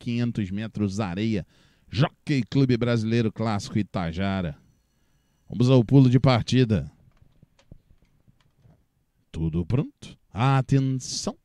500 metros areia. Jockey Clube Brasileiro Clássico Itajara. Vamos ao pulo de partida. Tudo pronto? Atenção!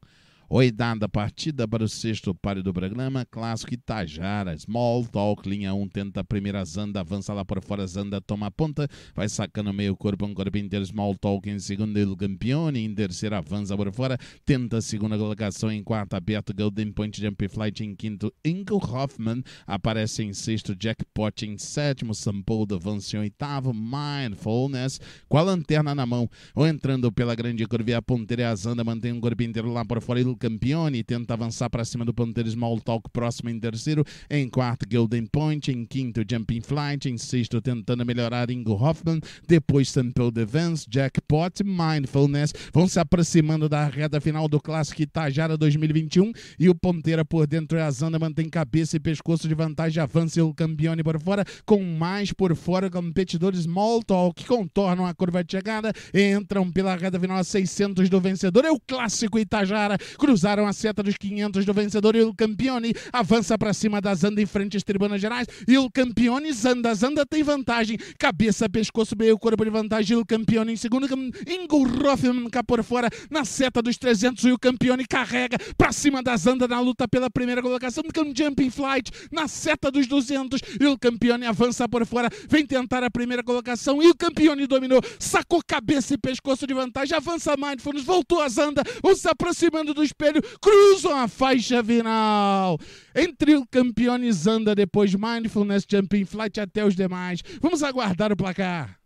Oitava partida para o sexto páreo do programa, clássico Itajara. Small Talk, linha 1, um, tenta a primeira zanda, avança lá por fora, zanda, toma a ponta, vai sacando meio corpo, um corpo inteiro. Small Talk em segundo, El Campione, em terceiro, avança por fora, tenta a segunda colocação, em quarto, aberto, Golden Point Jump Flight, em quinto, Ingo Hoffman, aparece em sexto, Jackpot em sétimo, Sampoldo avança em oitavo, Mindfulness, com a lanterna na mão, ou entrando pela grande curva, a ponteira, a zanda, mantém um corpo inteiro lá por fora, Del Campione tenta avançar para cima do small talk próximo em terceiro. Em quarto, Golden Point. Em quinto, Jumping Flight. Em sexto, tentando melhorar Ingo Hoffman. Depois, Sample Devance, Jackpot, Mindfulness. Vão se aproximando da reta final do Clássico Itajara 2021. E o Ponteira por dentro é a Zanda, mantém cabeça e pescoço de vantagem. Avança o Campione por fora. Com mais por fora, competidores talk que contornam a curva de chegada. Entram pela reta final a 600 do vencedor. É o Clássico Itajara cruzaram a seta dos 500 do vencedor e o Campione avança para cima da Zanda em frente às tribunas gerais e o Campione Zanda, Zanda tem vantagem cabeça, pescoço, meio corpo de vantagem e o Campione em segundo, engurrou cá por fora na seta dos 300 e o Campione carrega para cima da Zanda na luta pela primeira colocação é um jumping flight na seta dos 200 e o Campione avança por fora vem tentar a primeira colocação e o Campione dominou, sacou cabeça e pescoço de vantagem, avança Mindfulness, voltou a Zanda, se aproximando dos espelho, cruzam a faixa final. Entre o campeonizando Anda, depois Mindfulness Jumping Flight até os demais. Vamos aguardar o placar.